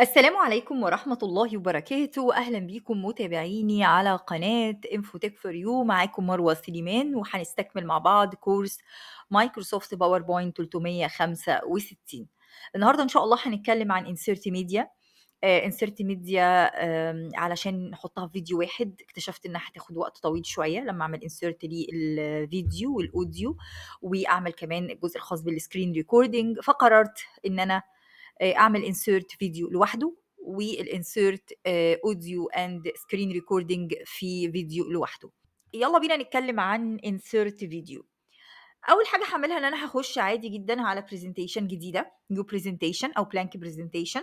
السلام عليكم ورحمة الله وبركاته أهلا بيكم متابعيني على قناة انفو تيك فور يو معاكم مروة سليمان وهنستكمل مع بعض كورس مايكروسوفت باوربوينت 365 النهاردة إن شاء الله هنتكلم عن انسيرت ميديا انسيرت ميديا علشان نحطها في فيديو واحد اكتشفت انها هتاخد وقت طويل شويه لما اعمل انسيرت للفيديو والاوديو واعمل كمان الجزء الخاص بالسكرين ريكوردنج فقررت ان انا آه، اعمل انسيرت فيديو لوحده والانسيرت اوديو اند سكرين ريكوردنج في فيديو لوحده يلا بينا نتكلم عن انسيرت فيديو اول حاجه هعملها ان انا هخش عادي جدا على برزنتيشن جديده نيو برزنتيشن او بلانك برزنتيشن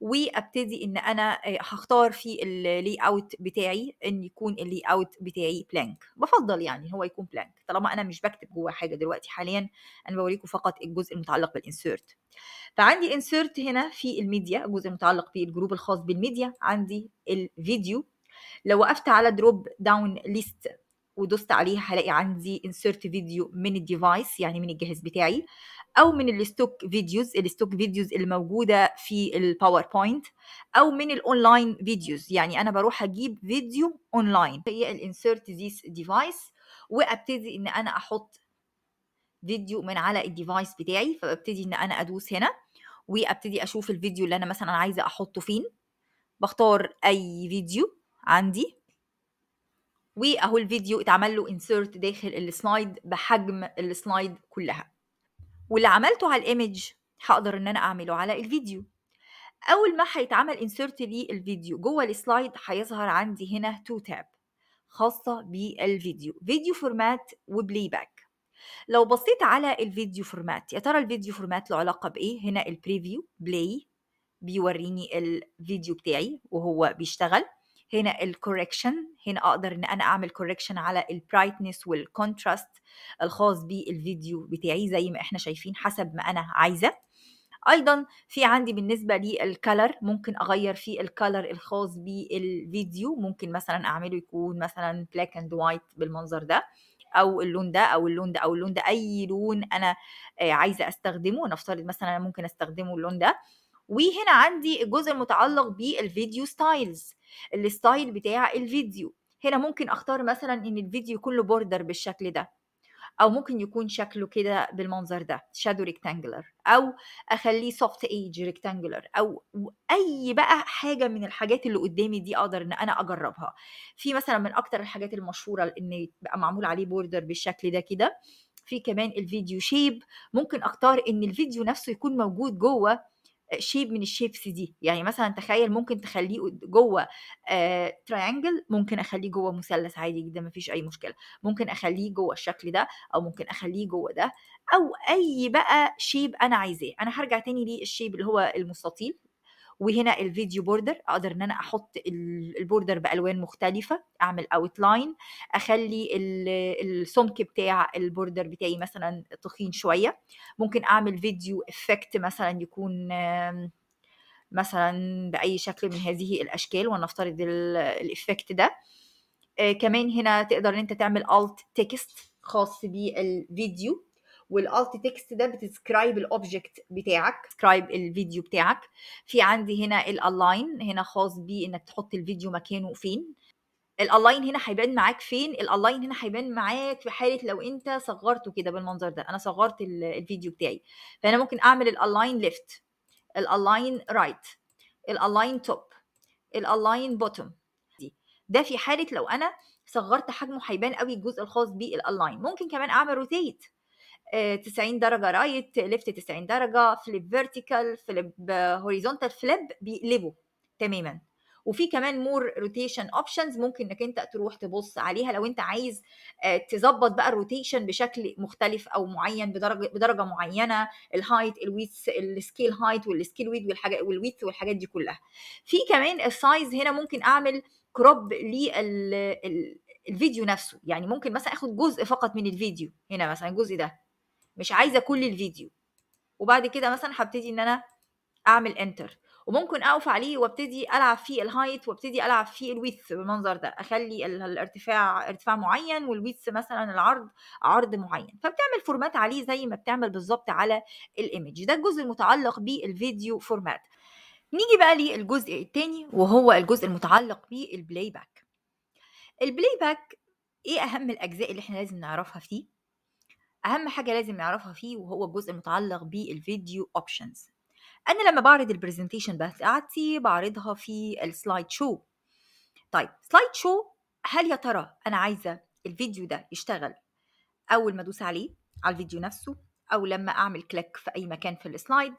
وابتدي ان انا آه، هختار في اللي اوت بتاعي ان يكون اللي اوت بتاعي بلانك بفضل يعني هو يكون بلانك طالما انا مش بكتب جوه حاجه دلوقتي حاليا انا بوريكم فقط الجزء المتعلق بالانسيرت فعندي انسيرت هنا في الميديا الجزء المتعلق بالجروب الخاص بالميديا عندي الفيديو لو وقفت على دروب داون ليست ودوست عليه هلاقي عندي انسيرت فيديو من الديفايس يعني من الجهاز بتاعي او من الستوك فيديوز الستوك فيديوز اللي موجوده في الباوربوينت او من الاونلاين فيديوز يعني انا بروح اجيب فيديو اونلاين هي الانسرت ذيس ديفايس وابتدي ان انا احط فيديو من على الديفايس بتاعي فببتدي ان انا ادوس هنا وابتدي اشوف الفيديو اللي انا مثلا عايزه احطه فين بختار اي فيديو عندي واهو الفيديو اتعمل له انسرت داخل السلايد بحجم السلايد كلها واللي عملته على الايمج هقدر ان انا اعمله على الفيديو اول ما هيتعمل لي للفيديو جوه السلايد هيظهر عندي هنا تو تاب خاصه بالفيديو فيديو فورمات وبلاي باك لو بصيت على الفيديو فورمات يا ترى الفيديو فورمات له علاقه بايه هنا البريفيو بلاي بيوريني الفيديو بتاعي وهو بيشتغل هنا الكوركشن هنا اقدر ان انا اعمل كوركشن على البرايتنس والكونتراست الخاص بالفيديو بتاعي زي ما احنا شايفين حسب ما انا عايزه ايضا في عندي بالنسبه للكلر ممكن اغير فيه الكلر الخاص بالفيديو ممكن مثلا اعمله يكون مثلا بلاك اند وايت بالمنظر ده او اللون ده او اللون ده او اللون ده اي لون انا آه، عايزه استخدمه نفترض مثلا انا ممكن استخدمه اللون ده وهنا عندي الجزء المتعلق بالفيديو ستايلز الستايل بتاع الفيديو هنا ممكن اختار مثلا ان الفيديو كله بوردر بالشكل ده او ممكن يكون شكله كده بالمنظر ده شادو ريكتانجلر او اخليه سوفت ايج ريكتانجلر او اي بقى حاجه من الحاجات اللي قدامي دي اقدر ان انا اجربها في مثلا من اكتر الحاجات المشهوره ان يبقى معمول عليه بوردر بالشكل ده كده في كمان الفيديو شيب ممكن اختار ان الفيديو نفسه يكون موجود جوه شيب من الشيبس دي يعني مثلا تخيل ممكن تخليه جوه تريانجل آه، ممكن اخليه جوه مثلث عادي جدا مفيش اي مشكله ممكن اخليه جوه الشكل ده او ممكن اخليه جوه ده او اي بقى شيب انا عايزاه انا هرجع تاني للشيب اللي هو المستطيل وهنا الفيديو بوردر اقدر ان انا احط البوردر بالوان مختلفه اعمل اوت لاين اخلي السمك بتاع البوردر بتاعي مثلا تخين شويه ممكن اعمل فيديو افكت مثلا يكون مثلا باي شكل من هذه الاشكال ونفترض الافكت ده آه، كمان هنا تقدر ان انت تعمل alt تكست خاص بالفيديو والالت تكست ده بتسكرايب الاوبجكت بتاعك سكرايب الفيديو بتاعك في عندي هنا الالاين هنا خاص بيه انك تحط الفيديو مكانه فين الالاين هنا هيبان معاك فين الالاين هنا هيبان معاك في حاله لو انت صغرته كده بالمنظر ده انا صغرت الفيديو بتاعي فانا ممكن اعمل الالاين ليفت الالاين رايت الالاين توب الالاين بوتوم ده في حاله لو انا صغرت حجمه هيبان قوي الجزء الخاص بالالاين ممكن كمان اعمل روتيت 90 درجه رايت ليفت 90 درجه فليب فيرتيكال فليب هوريزونتال فليب بيقلبوا تماما وفي كمان مور روتيشن اوبشنز ممكن انك انت تروح تبص عليها لو انت عايز آه، تظبط بقى الروتيشن بشكل مختلف او معين بدرجه بدرجه معينه الهايت الويتس السكيل هايت والسكيل ويت والحاجات والويت والحاجات دي كلها في كمان السايز هنا ممكن اعمل كروب للفيديو نفسه يعني ممكن مثلا اخد جزء فقط من الفيديو هنا مثلا الجزء ده مش عايزه كل الفيديو وبعد كده مثلا هبتدي ان انا اعمل انتر وممكن اقف عليه وابتدي العب فيه الهايت وابتدي العب فيه الويث بالمنظر ده اخلي الارتفاع ارتفاع معين والويث مثلا العرض عرض معين فبتعمل فورمات عليه زي ما بتعمل بالظبط على الايمج ده الجزء المتعلق بالفيديو فورمات نيجي بقى للجزء الثاني وهو الجزء المتعلق بالبلاي باك البلاي باك ايه اهم الاجزاء اللي احنا لازم نعرفها فيه اهم حاجه لازم نعرفها فيه وهو الجزء المتعلق بالفيديو اوبشنز انا لما بعرض البرزنتيشن بتاعتي بعرضها في السلايد شو طيب سلايد شو هل يا ترى انا عايزه الفيديو ده يشتغل اول ما ادوس عليه على الفيديو نفسه او لما اعمل كليك في اي مكان في السلايد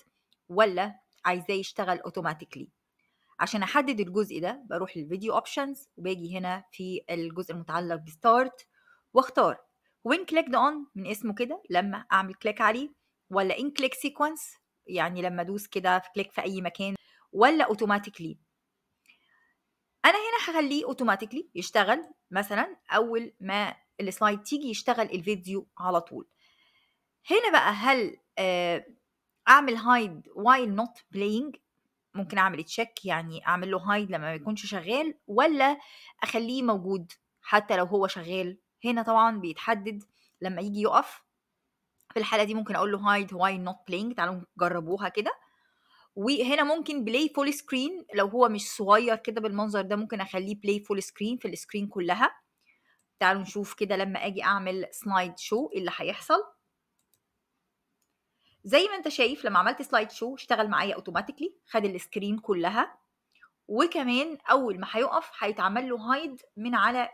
ولا عايزاه يشتغل اوتوماتيكلي عشان احدد الجزء ده بروح للفيديو اوبشنز وباجي هنا في الجزء المتعلق بستارت واختار وين كليك اون من اسمه كده لما اعمل كليك عليه ولا ان كليك سيكونس يعني لما ادوس كده في كليك في اي مكان ولا اوتوماتيكلي انا هنا هخليه اوتوماتيكلي يشتغل مثلا اول ما السلايد تيجي يشتغل الفيديو على طول هنا بقى هل آه، اعمل هايد وايل نوت بلاينج ممكن اعمل تشيك يعني اعمل له هايد لما ما يكونش شغال ولا اخليه موجود حتى لو هو شغال هنا طبعا بيتحدد لما يجي يقف في الحاله دي ممكن اقول له هايد واي نوت بلاينج تعالوا جربوها كده وهنا ممكن بلاي فول سكرين لو هو مش صغير كده بالمنظر ده ممكن اخليه بلاي فول سكرين في السكرين كلها تعالوا نشوف كده لما اجي اعمل سلايد شو اللي هيحصل زي ما انت شايف لما عملت سلايد شو اشتغل معايا اوتوماتيكلي خد السكرين كلها وكمان اول ما هيقف هيتعمل له هايد من على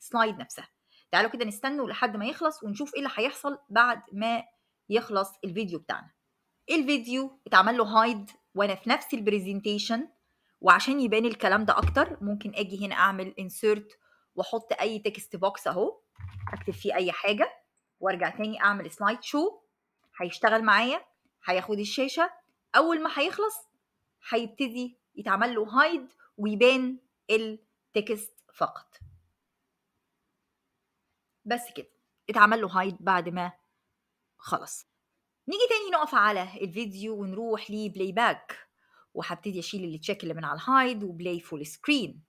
السلايد نفسها تعالوا كده نستنوا لحد ما يخلص ونشوف ايه اللي هيحصل بعد ما يخلص الفيديو بتاعنا الفيديو اتعمل له هايد وانا في نفس البرزنتيشن وعشان يبان الكلام ده اكتر ممكن اجي هنا اعمل انسيرت واحط اي تكست بوكس اهو اكتب فيه اي حاجه وارجع تاني اعمل سلايد شو هيشتغل معايا هياخد الشاشه اول ما هيخلص هيبتدي يتعمل له هايد ويبان التكست فقط بس كده اتعمل له هايد بعد ما خلص نيجي تاني نقف على الفيديو ونروح لبلاي باك وهبتدي اشيل التشيك اللي من على الهايد وبلاي فول سكرين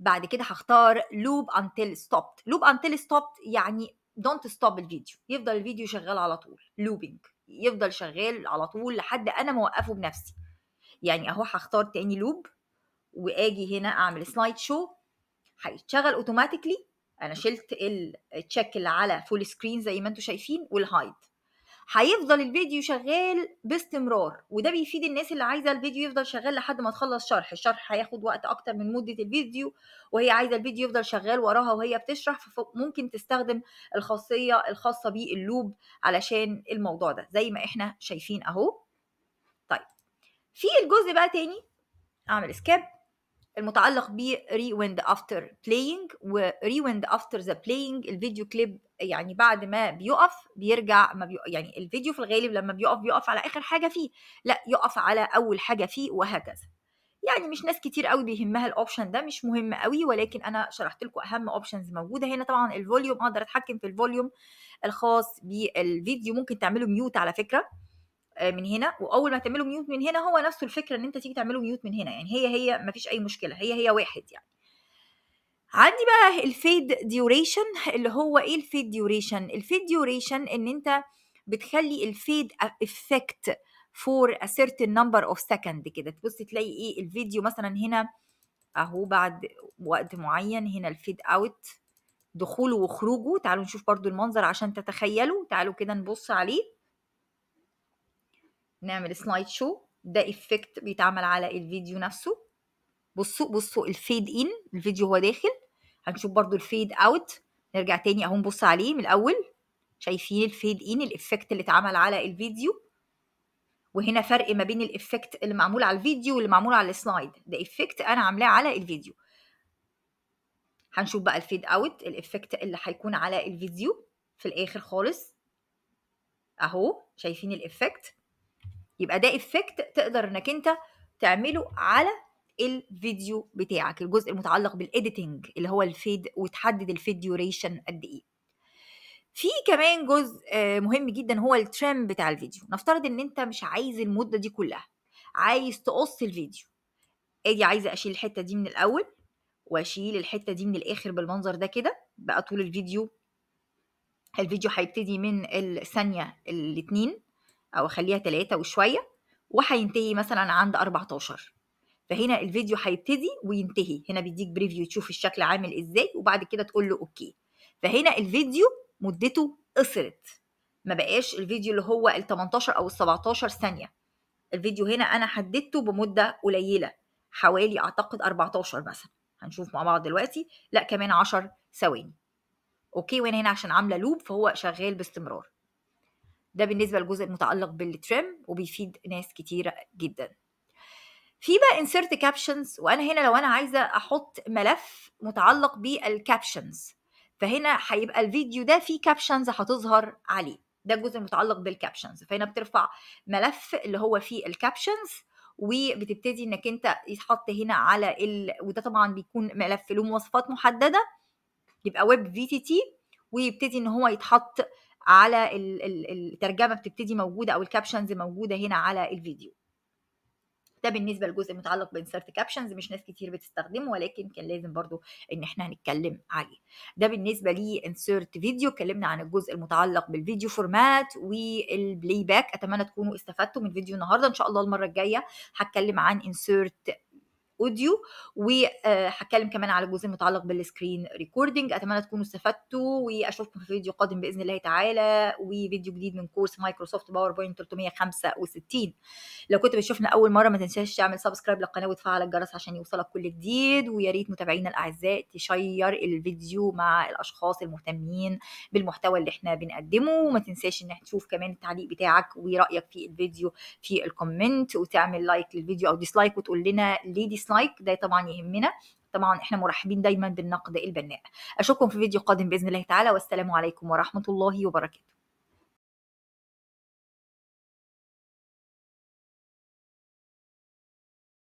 بعد كده هختار لوب انتل ستوبت لوب انتل ستوبت يعني دونت ستوب الفيديو يفضل الفيديو شغال على طول لوبينج يفضل شغال على طول لحد انا موقفه بنفسي يعني اهو هختار تاني لوب واجي هنا اعمل سلايد شو هيتشغل اوتوماتيكلي انا شلت التشيك اللي على فول سكرين زي ما انتم شايفين والهايد هيفضل الفيديو شغال باستمرار وده بيفيد الناس اللي عايزه الفيديو يفضل شغال لحد ما تخلص شرح الشرح هياخد وقت اكتر من مده الفيديو وهي عايزه الفيديو يفضل شغال وراها وهي بتشرح فممكن تستخدم الخاصيه الخاصه باللوب علشان الموضوع ده زي ما احنا شايفين اهو طيب في الجزء بقى تاني اعمل سكيب المتعلق ب rewind after playing و rewind after the playing الفيديو كليب يعني بعد ما بيقف بيرجع ما بي... يعني الفيديو في الغالب لما بيقف بيقف على اخر حاجه فيه لا يقف على اول حاجه فيه وهكذا يعني مش ناس كتير قوي بيهمها الاوبشن ده مش مهم قوي ولكن انا شرحت لكم اهم اوبشنز موجوده هنا طبعا الفوليوم اقدر اتحكم في الفوليوم الخاص بالفيديو ممكن تعمله ميوت على فكره آه، من هنا واول ما تعملوا ميوت من هنا هو نفس الفكره ان انت تيجي تعمله ميوت من هنا يعني هي هي ما فيش اي مشكله هي هي واحد يعني عندي بقى الفيد ديوريشن اللي هو ايه الفيد ديوريشن الفيد ديوريشن ان انت بتخلي الفيد افكت فور ا سيرتن نمبر اوف سكند كده تبص تلاقي ايه الفيديو مثلا هنا اهو بعد وقت معين هنا الفيد اوت دخوله وخروجه تعالوا نشوف برضو المنظر عشان تتخيلوا تعالوا كده نبص عليه نعمل سلايد شو ده افكت بيتعمل على الفيديو نفسه بصوا بصوا الفيد ان الفيديو هو داخل هنشوف برضو الفيد اوت نرجع تاني اهو نبص عليه من الاول شايفين الفيد ان الافكت اللي اتعمل على الفيديو وهنا فرق ما بين الافكت اللي معمول على الفيديو واللي معمول على السلايد ده افكت انا عاملاه على الفيديو هنشوف بقى الفيد اوت الافكت اللي هيكون على الفيديو في الاخر خالص اهو شايفين الافكت يبقى ده افكت تقدر انك انت تعمله على الفيديو بتاعك الجزء المتعلق بالايديتنج اللي هو الفيد وتحدد الفيد ديوريشن قد ايه في كمان جزء آه، مهم جدا هو الترم بتاع الفيديو نفترض ان انت مش عايز المده دي كلها عايز تقص الفيديو ادي عايزه اشيل الحته دي من الاول واشيل الحته دي من الاخر بالمنظر ده كده بقى طول الفيديو الفيديو هيبتدي من الثانيه الاثنين او اخليها 3 وشويه وهينتهي مثلا عند 14 فهنا الفيديو هيبتدي وينتهي هنا بيديك بريفيو تشوف الشكل عامل ازاي وبعد كده تقول له اوكي فهنا الفيديو مدته قصرت ما بقاش الفيديو اللي هو ال 18 او ال 17 ثانيه الفيديو هنا انا حددته بمده قليله حوالي اعتقد 14 مثلا هنشوف مع بعض دلوقتي لا كمان 10 ثواني اوكي وانا هنا عشان عامله لوب فهو شغال باستمرار ده بالنسبه للجزء المتعلق بالتريم وبيفيد ناس كتيره جدا في بقى انسرت كابشنز وانا هنا لو انا عايزه احط ملف متعلق بالكابشنز فهنا هيبقى الفيديو ده فيه كابشنز هتظهر عليه ده الجزء المتعلق بالكابشنز فهنا بترفع ملف اللي هو فيه الكابشنز وبتبتدي انك انت يتحط هنا على ال... وده طبعا بيكون ملف له مواصفات محدده يبقى ويب في تي تي ويبتدي ان هو يتحط على الترجمه بتبتدي موجوده او الكابشنز موجوده هنا على الفيديو ده بالنسبه للجزء المتعلق بانسرت كابشنز مش ناس كتير بتستخدمه ولكن كان لازم برضو ان احنا هنتكلم عليه ده بالنسبه لي انسرت فيديو اتكلمنا عن الجزء المتعلق بالفيديو فورمات والبلاي باك اتمنى تكونوا استفدتوا من فيديو النهارده ان شاء الله المره الجايه هتكلم عن انسرت اوديو وهتكلم آه، كمان على الجزء المتعلق بالسكرين ريكوردنج اتمنى تكونوا استفدتوا واشوفكم في فيديو قادم باذن الله تعالى وفيديو جديد من كورس مايكروسوفت باوربوينت 365 لو كنت بتشوفنا اول مره ما تنساش تعمل سبسكرايب للقناه وتفعل الجرس عشان يوصلك كل جديد ويا ريت متابعينا الاعزاء تشير الفيديو مع الاشخاص المهتمين بالمحتوى اللي احنا بنقدمه وما تنساش ان تشوف كمان التعليق بتاعك ورايك في الفيديو في الكومنت وتعمل لايك للفيديو او ديسلايك وتقول لنا ليه ديسلايك ده طبعا يهمنا طبعا احنا مرحبين دايما بالنقد البناء اشوفكم في فيديو قادم باذن الله تعالى والسلام عليكم ورحمه الله وبركاته